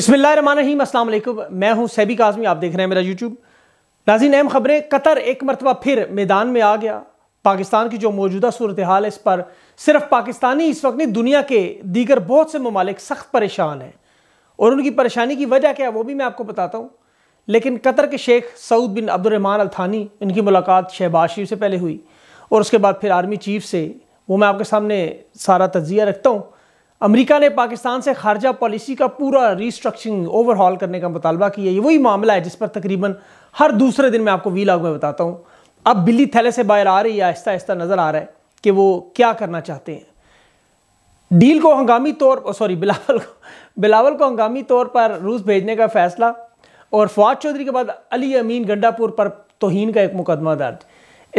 अस्सलाम वालेकुम मैं हूं सैबी काजमी आप देख रहे हैं मेरा यूट्यूब नाजीन अहम खबरें कतर एक मरतबा फिर मैदान में आ गया पाकिस्तान की जो मौजूदा सूरत हाल है इस पर सिर्फ पाकिस्तानी इस वक्त नहीं दुनिया के दीगर बहुत से ममालिक सख्त परेशान हैं और उनकी परेशानी की वजह क्या है वो भी मैं आपको बताता हूँ लेकिन कतर के शेख सऊद बिन अब्दुलरहमान अल्थानी इनकी मुलाकात शहबाज शरीफ से पहले हुई और उसके बाद फिर आर्मी चीफ से वो मैं आपके सामने सारा तजिया रखता हूँ अमेरिका ने पाकिस्तान से खारजा पॉलिसी का पूरा रिस्ट्रक्चरिंग ओवरहॉल करने का मुतालबा किया ये वही मामला है जिस पर तकरीबन हर दूसरे दिन मैं आपको वी में बताता हूँ अब बिल्ली थैले से बाहर आ रही है आहिस्ता आहिस्ता नज़र आ रहा है कि वो क्या करना चाहते हैं डील को हंगामी तौर सॉरी बिलावल को बिलावल को हंगामी तौर पर रूस भेजने का फैसला और फवाद चौधरी के बाद अली अमीन गंडापुर पर तोहन का एक मुकदमा दर्ज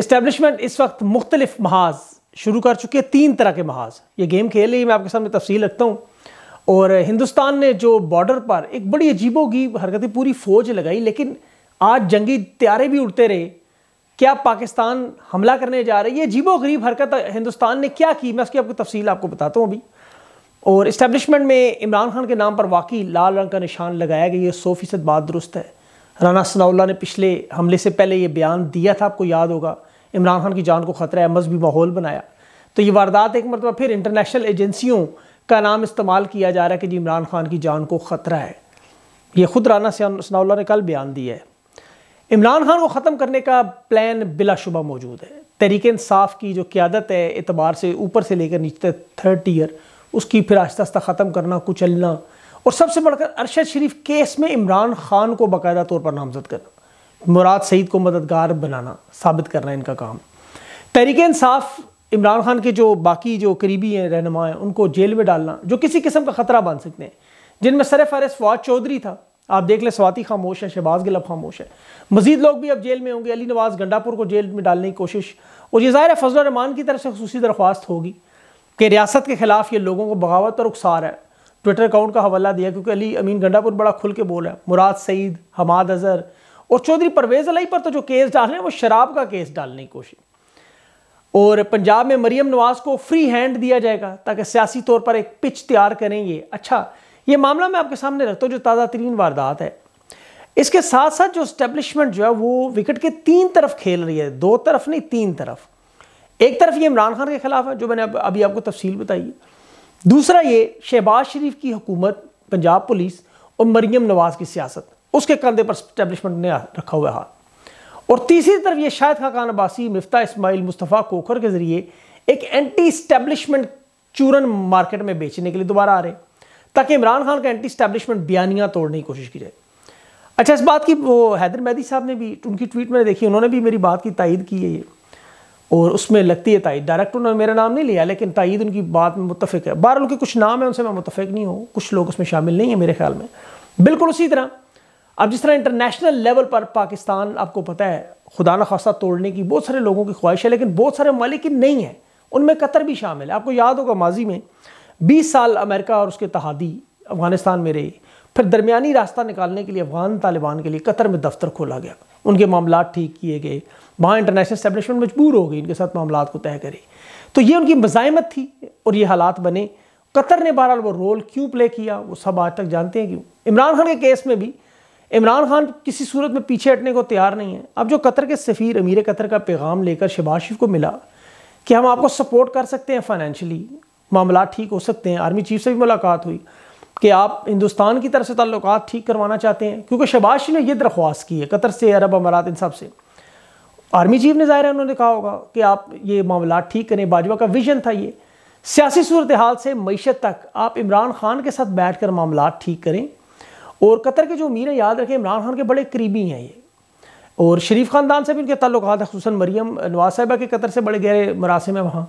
इस्टेबलिशमेंट इस वक्त मुख्तलिफ महाज शुरू कर चुके हैं तीन तरह के महाज ये गेम खेल रही मैं आपके सामने तफसील रखता हूँ और हिंदुस्तान ने जो बॉर्डर पर एक बड़ी अजीबो की हरकतें पूरी फौज लगाई लेकिन आज जंगी त्यारे भी उड़ते रहे क्या पाकिस्तान हमला करने जा रही है अजीबो गरीब हरकत हिंदुस्तान ने क्या की मैं उसकी आपको तफसील आपको बताता हूँ अभी और इस्टेबलिशमेंट में इमरान खान के नाम पर वाकई लाल रंग का निशान लगाया गया ये सौ फीसद बात दुरुस्त है राना सनाउल्ला ने पिछले हमले से पहले ये बयान दिया था आपको याद होगा इमरान खान की जान को खतरा है मजहबी माहौल बनाया तो ये वारदात एक मरतबा फिर इंटरनेशनल एजेंसियों का नाम इस्तेमाल किया जा रहा है कि जी इमरान खान की जान को खतरा है ये खुद राना सनाउल्ला ने कल बयान दिया है इमरान खान को ख़त्म करने का प्लान बिलाशुबा मौजूद है तहरीक इंसाफ की जो क्यादत है एतबार से ऊपर से लेकर नीचे थर्ड टीयर उसकी फिर आस्ता आस्ता ख़त्म करना कुचलना और सबसे बढ़कर अरशद शरीफ केस में इमरान खान को बाकायदा तौर पर नामजद करना मुराद सईद को मददगार बनाना साबित करना इनका काम तहरीक इंसाफ इमरान खान के जो बाकी जो करीबी हैं रहनुमा हैं उनको जेल में डालना जो किसी किस्म का ख़तरा बन सकते हैं जिनमें सर फहरस्त फवाद चौधरी था आप देख लें स्वाति खामोश है शहबाज गिलब खामोश है मजीद लोग भी अब जेल में होंगे अली नवाज़ गंडापुर को जेल में डालने की कोशिश और ये ज़ाहिर फजल रहमान की तरफ से खसूस दरख्वास्त होगी कि रियासत के ख़िलाफ़ ये लोगों को बगावत और उकसार है ट्विटर अकाउंट का हवाला दिया क्योंकि अली अमीन गंडापुर बड़ा खुल के बोल रहा है मुराद सईद हमाद अजहर और चौधरी परवेज अलाई पर तो जो केस डाल रहे हैं वो शराब का केस डालने की कोशिश और पंजाब में मरियम नवाज को फ्री हैंड दिया जाएगा ताकि सियासी तौर पर एक पिच तैयार करें ये अच्छा ये मामला मैं आपके सामने रखता हूँ जो ताज़ा तरीन वारदात है इसके साथ साथ जो स्टैब्लिशमेंट जो है वो विकेट के तीन तरफ खेल रही है दो तरफ नहीं तीन तरफ एक तरफ ये इमरान खान के खिलाफ है जो मैंने अब अभी आपको तफसील बताई दूसरा ये शहबाज शरीफ की हुकूमत पंजाब पुलिस और मरियम नवाज की सियासत उसके कंधे पर स्टैब्लिशमेंट ने रखा हुआ हाथ और तीसरी तरफ ये शायद खाकान अब्बासी मिफ्ता इसमाइल मुस्तफ़ा कोखर के ज़रिए एक एंटी स्टैब्लिशमेंट चूरन मार्केट में बेचने के लिए दोबारा आ रहे ताकि इमरान खान का एंटी स्टैब्लिशमेंट बयानियाँ तोड़ने की कोशिश की जाए अच्छा इस बात की वो हैदर मैदी साहब ने भी उनकी ट्वीट मैंने देखी उन्होंने भी मेरी बात की तायद की है ये और उसमें लगती है तायद डायरेक्ट उन्होंने मेरा नाम नहीं लिया लेकिन तायद उनकी बात में मुतफ़ है बहरहाल उनके कुछ नाम है उनसे मैं मुतफ़ नहीं हूँ कुछ लोग उसमें शामिल नहीं है मेरे ख्याल में बिल्कुल उसी तरह अब जिस तरह इंटरनेशनल लेवल पर पाकिस्तान आपको पता है खुदा न खासा तोड़ने की बहुत सारे लोगों की ख्वाहिश है लेकिन बहुत सारे ममालिक नहीं है उनमें कतर भी शामिल है आपको याद होगा माजी में बीस साल अमेरिका और उसके तहादी अफगानिस्तान में रही फिर दरमियानी रास्ता निकालने के लिए अफगान तालिबान के लिए कतर में दफ्तर खोला गया उनके मामला ठीक किए गए वहाँ इंटरनेशनल स्टैब्लिशमेंट मजबूर हो गई इनके साथ मामला को तय करे तो ये उनकी मज़ामत थी और ये हालात बने कतर ने बहरहाल वो रोल क्यों प्ले किया वो सब आज तक जानते हैं क्यों इमरान खान के केस में भी इमरान खान किसी सूरत में पीछे हटने को तैयार नहीं है अब जो कतर के सफ़ीर अमीर कतर का पैगाम लेकर शहबाज शरीफ को मिला कि हम आपको सपोर्ट कर सकते हैं फाइनेंशियली मामला ठीक हो सकते हैं आर्मी चीफ से भी मुलाकात हुई कि आप हिंदुस्तान की तरफ से ताल्लुक ठीक करवाना चाहते हैं क्योंकि शहबाज शरीफ ने यह दरख्वास्त की है कतर से अरब अमारात इन सब से आर्मी चीफ ने ज़ाहिर है उन्होंने कहा होगा कि आप ये मामला ठीक करें बाजवा का विजन था ये सियासी सूरत हाल से मीशत तक आप इमरान खान के साथ बैठ कर मामला ठीक करें और कतर के जो अमीर हैं याद रखें इमरान खान के बड़े करीबी हैं ये और शरीफ ख़ानदान से भी उनके तल्लक हैं खूस मरीम नवाज साहिबा के कतर से बड़े गहरे मरासम है वहाँ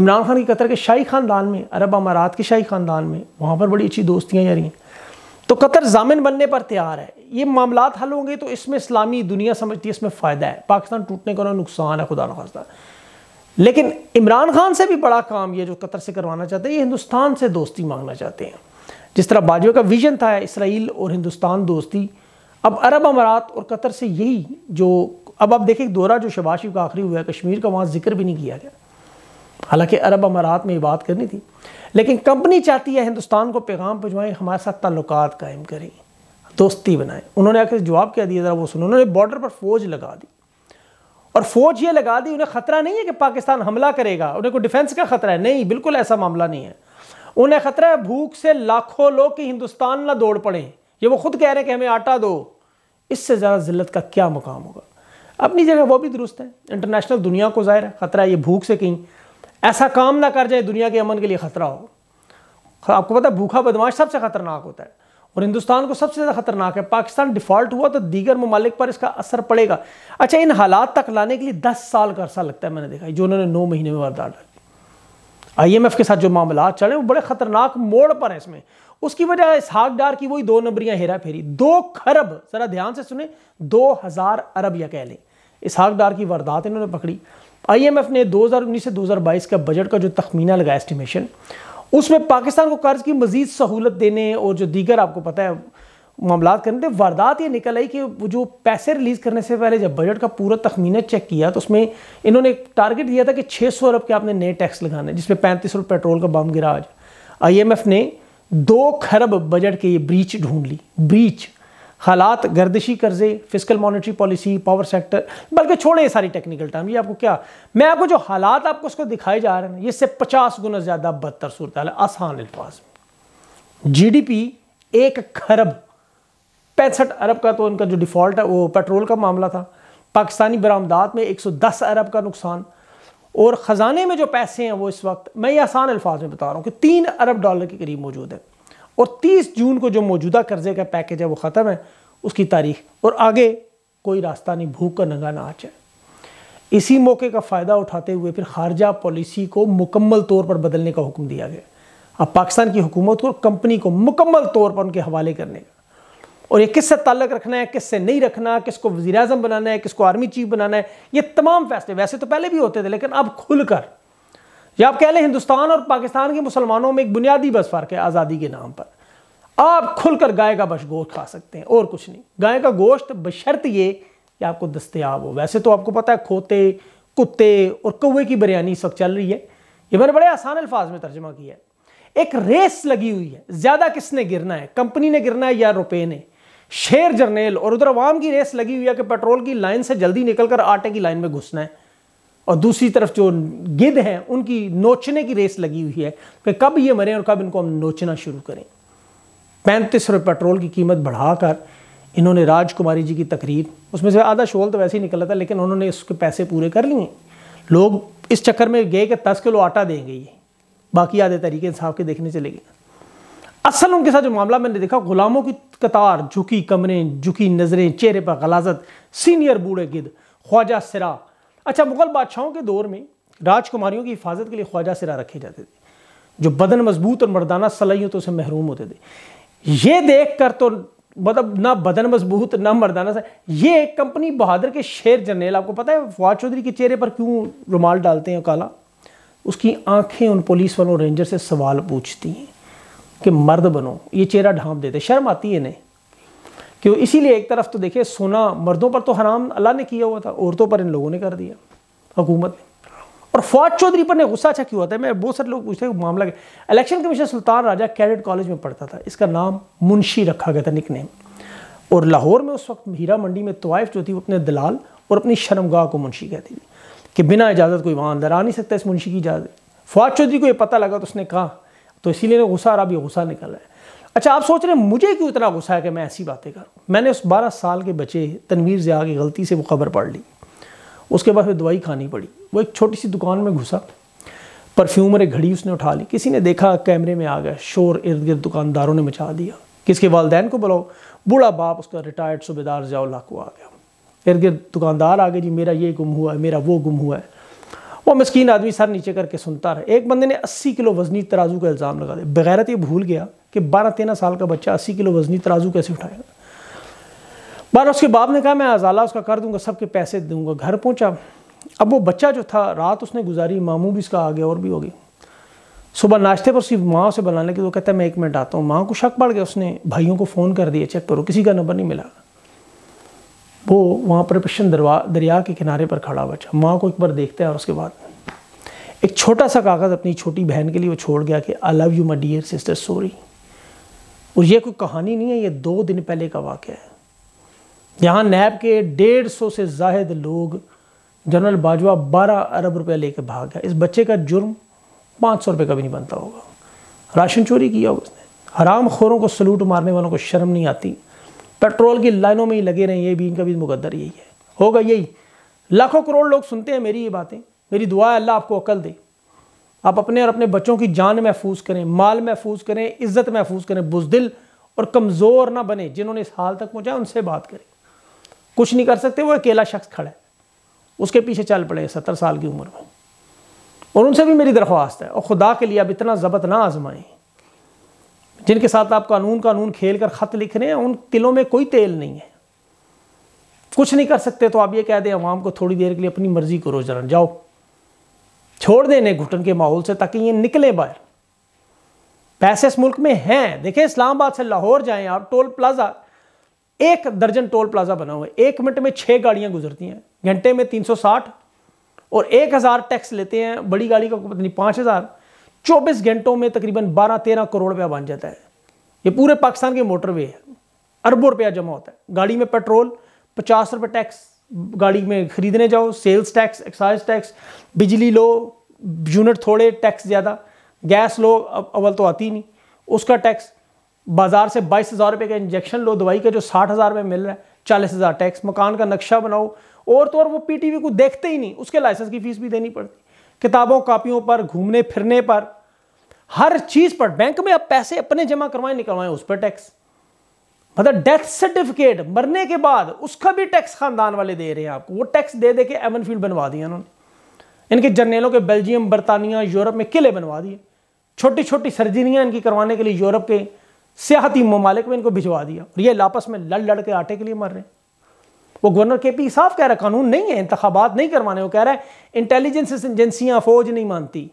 इमरान खान की कतर के शाही ख़ानदान में अरब अमारात के शाही ख़ानदान में वहाँ पर बड़ी अच्छी दोस्तियाँ रही हैं तो कतर जामिन बनने पर तैयार है ये मामला हल होंगे तो इसमें इस्लामी दुनिया समझती है इसमें फ़ायदा है पाकिस्तान टूटने का नुकसान है खुदा नखास्ता लेकिन इमरान खान से भी बड़ा काम ये जो कतर से करवाना चाहते हैं ये हिंदुस्तान से दोस्ती मांगना चाहते हैं जिस तरह बाजवे का विजन था इसराइल और हिंदुस्तान दोस्ती अब अरब अमारात और कतर से यही जो अब आप देखें दौरा जो शबाशिव का आखिरी हुआ है कश्मीर का वहाँ जिक्र भी नहीं किया गया हालांकि अरब अमारात में ये बात करनी थी लेकिन कंपनी चाहती है हिंदुस्तान को पैगाम भिजवाएं हमारे साथ ताल्लुक कायम करें दोस्ती बनाएं उन्होंने आखिर जवाब क्या दिया ज़रा वो सुनो उन्होंने बॉर्डर पर फौज लगा दी और फौज ये लगा दी उन्हें खतरा नहीं है कि पाकिस्तान हमला करेगा उन्हें कोई डिफेंस का खतरा है नहीं बिल्कुल ऐसा मामला नहीं है उन्हें खतरा है भूख से लाखों लोग कि हिंदुस्तान ना दौड़ पड़े ये वो खुद कह रहे हैं कि हमें आटा दो इससे ज़्यादा जिल्लत का क्या मुकाम होगा अपनी जगह वो भी दुरुस्त है इंटरनेशनल दुनिया को ज़ाहिर है ख़तरा है ये भूख से कहीं ऐसा काम ना कर जाए दुनिया के अमन के लिए ख़तरा हो आपको पता है भूखा बदमाश सबसे ख़तरनाक होता है और हिंदुस्तान को सबसे ज़्यादा खतरनाक है पाकिस्तान डिफ़ॉल्ट हुआ तो दीगर ममालिक पर इसका असर पड़ेगा अच्छा इन हालात तक लाने के लिए दस साल का अरसा लगता है मैंने देखा जो उन्होंने नौ महीने में वारदात डाली आईएमएफ के साथ जो मामला चल रहे वो बड़े खतरनाक मोड़ पर हैं इसमें उसकी वजह इसहाक डार की वही दो नंबरियां हेरा फेरी दो खरब जरा ध्यान से सुने दो हजार अरब या कह लें इसहाक डार की वारदात इन्होंने पकड़ी आईएमएफ ने 2019 से 2022 का बजट का जो तखमीना लगा एस्टिमेशन उसमें पाकिस्तान को कर्ज की मजीद सहूलत देने और जो दीगर आपको पता है मामला करने थे वारदात ये निकल आई कि जो पैसे रिलीज़ करने से पहले जब बजट का पूरा तखमीना चेक किया तो उसमें इन्होंने एक टारगेट दिया था कि 600 अरब के आपने नए टैक्स लगाने जिसमें पैंतीस रुपये पेट्रोल का बम गिरा आज आईएमएफ ने दो खरब बजट के ये ब्रीच ढूंढ ली ब्रीच हालात गर्दिशी कर्जे physical monetary policy power sector बल्कि छोड़े ये सारी टेक्निकल टर्म ये आपको क्या मैं आपको जो हालात आपको उसको दिखाए जा रहे हैं ये इससे पचास गुना ज़्यादा बदतर सूरत आसान अल्फाज में जी एक खरब पैंसठ अरब का तो उनका जो डिफ़ॉल्ट है वो पेट्रोल का मामला था पाकिस्तानी बरामदात में 110 अरब का नुकसान और ख़जाने में जो पैसे हैं वो इस वक्त मैं ये आसान अल्फाज में बता रहा हूँ कि तीन अरब डॉलर के करीब मौजूद है और 30 जून को जो मौजूदा कर्जे का पैकेज है वो ख़त्म है उसकी तारीख और आगे कोई रास्ता नहीं भूख का नंगा ना आ जाए इसी मौके का फ़ायदा उठाते हुए फिर खारजा पॉलिसी को मुकम्मल तौर पर बदलने का हुक्म दिया गया अब पाकिस्तान की हुकूमत को कंपनी को मुकम्मल तौर पर उनके हवाले करने का और ये किससे ताल्लक रखना है किससे नहीं रखना किसको वजी अजम बनाना है किसको आर्मी चीफ बनाना है ये तमाम फैसले वैसे तो पहले भी होते थे लेकिन अब खुलकर या आप कह लें हिंदुस्तान और पाकिस्तान के मुसलमानों में एक बुनियादी बस फर्क है आज़ादी के नाम पर आप खुलकर गाय का बश गोश्त खा सकते हैं और कुछ नहीं गाय का गोश्त बशर्त ये कि आपको दस्तियाब हो वैसे तो आपको पता है खोते कुत्ते और कौए की बिरयानी इस वक्त चल रही है ये मैंने बड़े आसान अल्फाज में तर्जमा किया है एक रेस लगी हुई है ज़्यादा किसने गिरना है कंपनी ने गिरना है या रुपये ने शेर जर्नेल और उधर अवाम की रेस लगी हुई है कि पेट्रोल की लाइन से जल्दी निकलकर आटे की लाइन में घुसना है और दूसरी तरफ जो गिद्ध हैं उनकी नोचने की रेस लगी हुई है कि कब ये मरें और कब इनको हम नोचना शुरू करें पैंतीस रुपये पेट्रोल की कीमत बढ़ाकर इन्होंने राजकुमारी जी की तकरीर उसमें से आधा शोल तो वैसे ही निकला था लेकिन उन्होंने उसके पैसे पूरे कर लिए लोग इस चक्कर में गए कि दस किलो आटा देंगे ये बाकी आधे तरीके इंसाफ के देखने चले गए असल उनके साथ जो मामला मैंने देखा गुलामों की कतार झुकी कमरें झुकी नज़रें चेहरे पर गलाजत सीनियर बूढ़े गिद ख्वाजा सिरा अच्छा मुगल बादशाहों के दौर में राजकुमारियों की हिफाजत के लिए ख्वाजा सिरा रखे जाते थे जो बदन मजबूत और मर्दाना तो से महरूम होते थे ये देख कर तो मतलब ना बदन मजबूत ना मर्दाना सा ये एक कंपनी बहादुर के शेर जनरल आपको पता है फवाद चौधरी के चेहरे पर क्यों रुमाल डालते हैं काला उसकी आंखें उन पुलिस वालों रेंजर से सवाल पूछती हैं कि मर्द बनो ये चेहरा ढांप देते शर्म आती है इन्हें क्यों इसीलिए एक तरफ तो देखिए सोना मर्दों पर तो हराम अल्लाह ने किया हुआ था औरतों पर इन लोगों ने कर दिया हुकूमत ने और फौज चौधरी पर ने गुस्सा अच्छा क्यों होता है मैं बहुत सारे लोग पूछते हैं मामला election commission Sultan Raja cadet college में पढ़ता था इसका नाम मुंशी रखा गया था निकनेम और लाहौर में उस वक्त हीरा मंडी में तोाइफ जो थी वो अपने दलाल और अपनी शर्मगाह को मुंशी कहती थी कि बिना इजाज़त कोई वहाँ अंदर आ नहीं सकता इस मुंशी की इजाज़त फौज चौधरी को ये पता लगा तो उसने कहा तो इसीलिए गुस्सा और अब ये गुस्सा निकल रहा है अच्छा आप सोच रहे हैं मुझे क्यों इतना गुस्सा है कि मैं ऐसी बातें करूँ मैंने उस बारह साल के बच्चे तनवीर जया की गलती से वो खबर पढ़ ली उसके बाद फिर दवाई खानी पड़ी वो एक छोटी सी दुकान में घुसा परफ्यूम और एक घड़ी उसने उठा ली किसी ने देखा कैमरे में आ गया शोर इर्द गिर्द दुकानदारों ने मचा दिया किसके वालदेन को बुलाओ बूढ़ा बाप उसका रिटायर्ड सूबेदार जयाउल्ला को आ गया इर्द गिर्द दुकानदार आ गए जी मेरा ये गुम हुआ है मेरा वो गुम हुआ है वो मस्किन आदमी सर नीचे करके सुनता रहा एक बंदे ने 80 किलो वजनी तराजू का इल्ज़ाम लगा दिया बगैरत ये भूल गया कि बारह तेरह साल का बच्चा 80 किलो वजनी तराजू कैसे उठाएगा बारह उसके बाप ने कहा मैं अजाला उसका कर दूंगा सबके पैसे दूंगा घर पहुँचा अब वो बच्चा जो था रात उसने गुजारी मामू भी इसका आ गया और भी हो गई सुबह नाश्ते पर सिर्फ माँ से बनाने के तो कहता है मैं एक मिनट आता हूँ माँ को शक पड़ गया उसने भाइयों को फ़ोन कर दिया चेक करो किसी का नंबर नहीं मिला वो वहाँ पर पश्चिम दरवा दरिया के किनारे पर खड़ा बचा माँ को एक बार देखते हैं और उसके बाद एक छोटा सा कागज़ अपनी छोटी बहन के लिए वो छोड़ गया कि I love you my dear sister sorry और ये कोई कहानी नहीं है ये दो दिन पहले का वाक़ है यहाँ नैब के डेढ़ सौ से जायद लोग जनरल बाजवा बारह अरब रुपया लेकर भाग गया इस बच्चे का जुर्म पाँच सौ रुपये का भी नहीं बनता होगा राशन चोरी किया होगा उसने हराम खोरों को सलूट मारने वालों को शर्म नहीं आती पेट्रोल की लाइनों में ही लगे रहें ये भी इनका भी मुकदर यही है होगा यही लाखों करोड़ लोग सुनते हैं मेरी ये बातें मेरी दुआ है अल्लाह आपको अकल दे आप अपने और अपने बच्चों की जान महफूज करें माल महफूज करें इज़्ज़त महफूज करें बुजदिल और कमज़ोर ना बने जिन्होंने इस हाल तक पहुँचा उनसे बात करें कुछ नहीं कर सकते वो अकेला शख्स खड़ा है उसके पीछे चल पड़े सत्तर साल की उम्र में और उनसे भी मेरी दरख्वास्त है और खुदा के लिए अब इतना ज़बत ना आजमाएं जिनके साथ आप कानून कानून खेल कर ख़त लिख रहे हैं उन तिलों में कोई तेल नहीं है कुछ नहीं कर सकते तो आप ये कह दें अवाम को थोड़ी देर के लिए अपनी मर्ज़ी करो जरा जाओ छोड़ देने घुटन के माहौल से ताकि ये निकले बाहर पैसे इस मुल्क में हैं देखें इस्लामाबाद से लाहौर जाएं आप टोल प्लाजा एक दर्जन टोल प्लाजा बना हुआ है एक मिनट में छह गाड़ियां गुजरती हैं घंटे में 360 और 1000 टैक्स लेते हैं बड़ी गाड़ी का पता नहीं पांच हज़ार 24 घंटों में तकरीबन 12-13 करोड़ रुपया बन जाता है ये पूरे पाकिस्तान के मोटरवे है अरबों रुपया जमा होता है गाड़ी में पेट्रोल पचास रुपये टैक्स गाड़ी में खरीदने जाओ सेल्स टैक्स एक्साइज टैक्स बिजली लो यूनिट थोड़े टैक्स ज़्यादा गैस लो अब अव्वल तो आती नहीं उसका टैक्स बाज़ार से बाईस हज़ार रुपये का इंजेक्शन लो दवाई का जो साठ हज़ार में मिल रहा है चालीस हज़ार टैक्स मकान का नक्शा बनाओ और तो और वो पीटीवी को देखते ही नहीं उसके लाइसेंस की फ़ीस भी देनी पड़ती किताबों कापियों पर घूमने फिरने पर हर चीज पर बैंक में आप पैसे अपने जमा करवाएं निकलवाएं उस पर टैक्स मतलब डेथ सर्टिफिकेट मरने के बाद उसका भी टैक्स खानदान वाले दे रहे हैं आपको वो टैक्स दे दे के एवन फील्ड बनवा दिया उन्होंने इनके जर्नेलों के बेल्जियम बरतानिया यूरोप में किले बनवा दिए छोटी छोटी सर्जरियाँ इनकी करवाने के लिए यूरोप के सियाहती ममालिक में इनको भिजवा दिया और ये लापस में लड़ लड़ के आटे के लिए मर रहे हैं वो गवर्नर के पी साफ कह रहा कानून नहीं है इंतबात नहीं करवाने वो कह रहा है इंटेलिजेंस एजेंसियाँ फौज नहीं मानती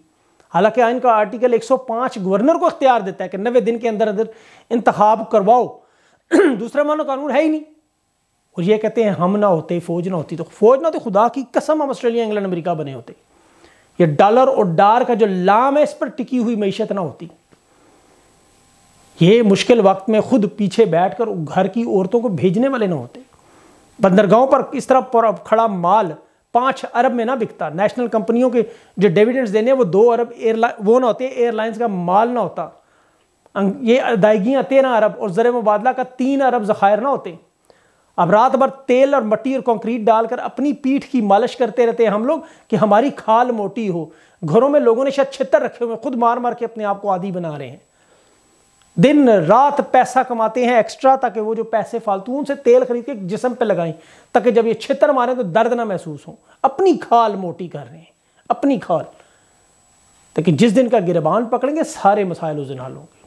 हालांकि आइन का आर्टिकल 105 गवर्नर को अख्तियार देता है कि नबे दिन के अंदर अंदर इंतब करवाओ दूसरा मानो कानून है ही नहीं और ये कहते हैं हम ना होते फौज ना होती तो फौज ना होती खुदा की कसम हम ऑस्ट्रेलिया इंग्लैंड अमरीका बने होते ये डॉलर और डार का जो लाम है इस पर टिकी हुई मीशत ना होती ये मुश्किल वक्त में खुद पीछे बैठकर घर की औरतों को भेजने वाले ना होते बंदरगाहों पर इस तरह खड़ा माल पाँच अरब में ना बिकता नेशनल कंपनियों के जो डिविडेंड्स देने वो दो अरब एयरलाइन वो ना होते एयरलाइंस का माल ना होता ये अदायगियाँ तेरह अरब और ज़र मुबादला का तीन अरब ज़खायर ना होते अब रात भर तेल और मट्टी और कंक्रीट डालकर अपनी पीठ की मालिश करते रहते हैं हम लोग कि हमारी खाल मोटी हो घरों में लोगों ने शायद छितर रखे हुए खुद मार मार के अपने आप को आदि बना रहे हैं दिन रात पैसा कमाते हैं एक्स्ट्रा ताकि वो जो पैसे फालतू उनसे तेल खरीद के जिसम पे लगाएं ताकि जब ये छितर मारें तो दर्द ना महसूस हो अपनी खाल मोटी कर रहे हैं अपनी खाल ताकि जिस दिन का गिरबान पकड़ेंगे सारे मसाइल उस दिन हल होंगे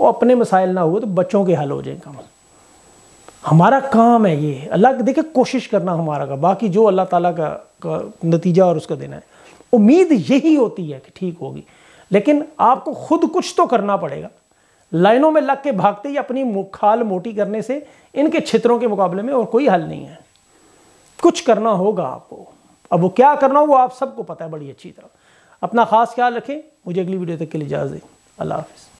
वो अपने मसाइल ना हुए तो बच्चों के हल हो जाए कम हमारा काम है ये अल्लाह देखे कोशिश करना हमारा का बाकी जो अल्लाह ताला का, का नतीजा और उसका देना है उम्मीद यही होती है कि ठीक होगी लेकिन आपको खुद कुछ तो करना पड़ेगा लाइनों में लग के भागते ही अपनी खाल मोटी करने से इनके क्षेत्रों के मुकाबले में और कोई हल नहीं है कुछ करना होगा आपको अब वो क्या करना होगा वो आप सबको पता है बड़ी अच्छी तरह अपना खास ख्याल रखें मुझे अगली वीडियो तक के लिए इजाज़ दें अल्लाह हाफिज़